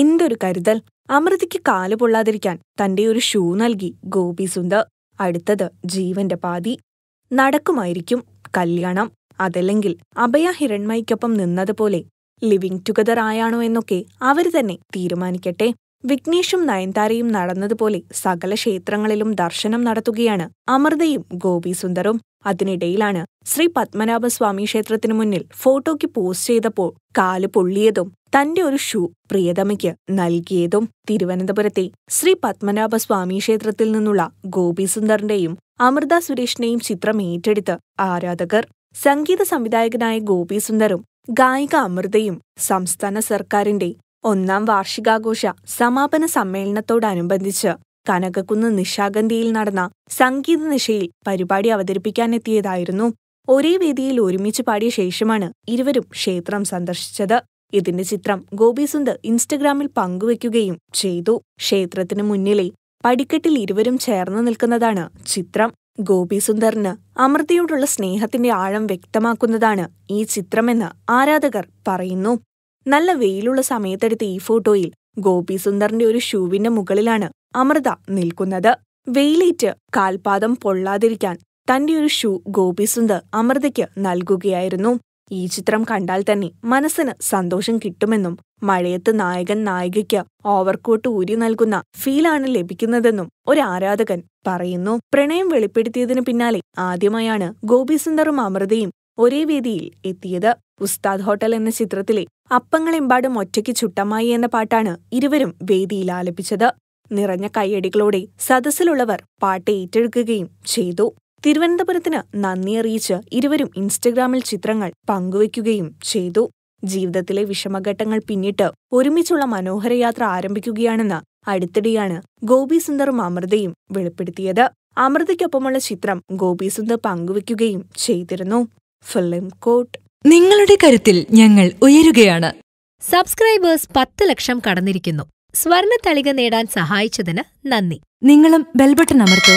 എന്തൊരു കരുതൽ അമൃതിക്ക് കാല് പൊള്ളാതിരിക്കാൻ തന്റെ ഒരു ഷൂ നൽകി ഗോപി സുന്ദർ അടുത്തത് ജീവന്റെ പാതി നടക്കുമായിരിക്കും കല്യാണം അതല്ലെങ്കിൽ അഭയ ഹിരൺമയ്ക്കൊപ്പം നിന്നതുപോലെ ലിവിംഗ് ടുഗദർ ആയാണോ എന്നൊക്കെ അവർ തന്നെ തീരുമാനിക്കട്ടെ വിഘ്നേഷും നയൻതാരയും നടന്നതുപോലെ സകല ക്ഷേത്രങ്ങളിലും ദർശനം നടത്തുകയാണ് അമൃതയും ഗോപി സുന്ദറും അതിനിടയിലാണ് ശ്രീ പത്മനാഭസ്വാമി ക്ഷേത്രത്തിനു മുന്നിൽ ഫോട്ടോയ്ക്ക് പോസ്റ്റ് ചെയ്തപ്പോൾ കാല് പൊള്ളിയതും തന്റെ ഒരു ഷൂ പ്രിയതമയ്ക്ക് നൽകിയതും തിരുവനന്തപുരത്തെ ശ്രീ പത്മനാഭ സ്വാമി ക്ഷേത്രത്തിൽ നിന്നുള്ള ഗോപിസുന്ദറിന്റെയും അമൃത സുരേഷിന്റെയും ചിത്രം ഏറ്റെടുത്ത് ആരാധകർ സംഗീത സംവിധായകനായ ഗോപിസുന്ദറും ഗായിക അമൃതയും സംസ്ഥാന സർക്കാരിന്റെ ഒന്നാം വാർഷികാഘോഷ സമാപന സമ്മേളനത്തോടനുബന്ധിച്ച് കനകക്കുന്ന് നിശാഗന്ധിയിൽ നടന്ന സംഗീത നിശയിൽ പരിപാടി അവതരിപ്പിക്കാനെത്തിയതായിരുന്നു ഒരേ വേദിയിൽ ഒരുമിച്ച് പാടിയ ശേഷമാണ് ഇരുവരും ക്ഷേത്രം സന്ദർശിച്ചത് ഇതിന്റെ ചിത്രം ഗോപിസുന്ദർ ഇൻസ്റ്റഗ്രാമിൽ പങ്കുവയ്ക്കുകയും ചെയ്തു ക്ഷേത്രത്തിന് മുന്നിലെ പടിക്കെട്ടിൽ ഇരുവരും ചേർന്ന് നിൽക്കുന്നതാണ് ചിത്രം ഗോപിസുന്ദറിന് അമൃതയോടുള്ള സ്നേഹത്തിന്റെ ആഴം വ്യക്തമാക്കുന്നതാണ് ഈ ചിത്രമെന്ന് ആരാധകർ പറയുന്നു നല്ല വെയിലുള്ള സമയത്തെടുത്ത ഈ ഫോട്ടോയിൽ ഗോപിസുന്ദറിന്റെ ഒരു ഷൂവിന്റെ മുകളിലാണ് അമൃത നിൽക്കുന്നത് വെയിലേറ്റ് കാൽപാദം പൊള്ളാതിരിക്കാൻ തന്റെ ഒരു ഷൂ ഗോപിസുന്ദർ അമൃതയ്ക്ക് നൽകുകയായിരുന്നു ഈ ചിത്രം കണ്ടാൽ തന്നെ മനസ്സിന് സന്തോഷം കിട്ടുമെന്നും മഴയത്ത് നായകൻ നായികയ്ക്ക് ഓവർകോട്ട് ഊരി നൽകുന്ന ഫീലാണ് ലഭിക്കുന്നതെന്നും ഒരു ആരാധകൻ പറയുന്നു പ്രണയം വെളിപ്പെടുത്തിയതിന് പിന്നാലെ ആദ്യമായാണ് ഗോപിസുന്ദറും അമൃതയും ഒരേ വേദിയിൽ എത്തിയത് ഉസ്താദ് ഹോട്ടൽ എന്ന ചിത്രത്തിലെ അപ്പങ്ങളെമ്പാടും ഒറ്റയ്ക്ക് ചുട്ടമായി എന്ന പാട്ടാണ് ഇരുവരും വേദിയിൽ ആലപിച്ചത് നിറഞ്ഞ കൈയടികളോടെ സദസ്സിലുള്ളവർ പാട്ട് ഏറ്റെടുക്കുകയും ചെയ്തു തിരുവനന്തപുരത്തിന് നന്ദി അറിയിച്ച് ഇരുവരും ഇൻസ്റ്റഗ്രാമിൽ ചിത്രങ്ങൾ പങ്കുവയ്ക്കുകയും ചെയ്തു ജീവിതത്തിലെ വിഷമഘട്ടങ്ങൾ പിന്നിട്ട് ഒരുമിച്ചുള്ള മനോഹരയാത്ര ആരംഭിക്കുകയാണെന്ന് അടുത്തിടെയാണ് ഗോപി സുന്ദറും അമൃതയും വെളിപ്പെടുത്തിയത് അമൃതയ്ക്കൊപ്പമുള്ള ചിത്രം ഗോപി സുന്ദർ പങ്കുവയ്ക്കുകയും ചെയ്തിരുന്നു ഫിലിം കോട്ട് നിങ്ങളുടെ കരുത്തിൽ ഞങ്ങൾ ഉയരുകയാണ് സബ്സ്ക്രൈബേഴ്സ് പത്ത് ലക്ഷം കടന്നിരിക്കുന്നു സ്വർണ തളിക നേടാൻ സഹായിച്ചതിന് നന്ദി നിങ്ങളും ബെൽബട്ടൺ അമർത്തോ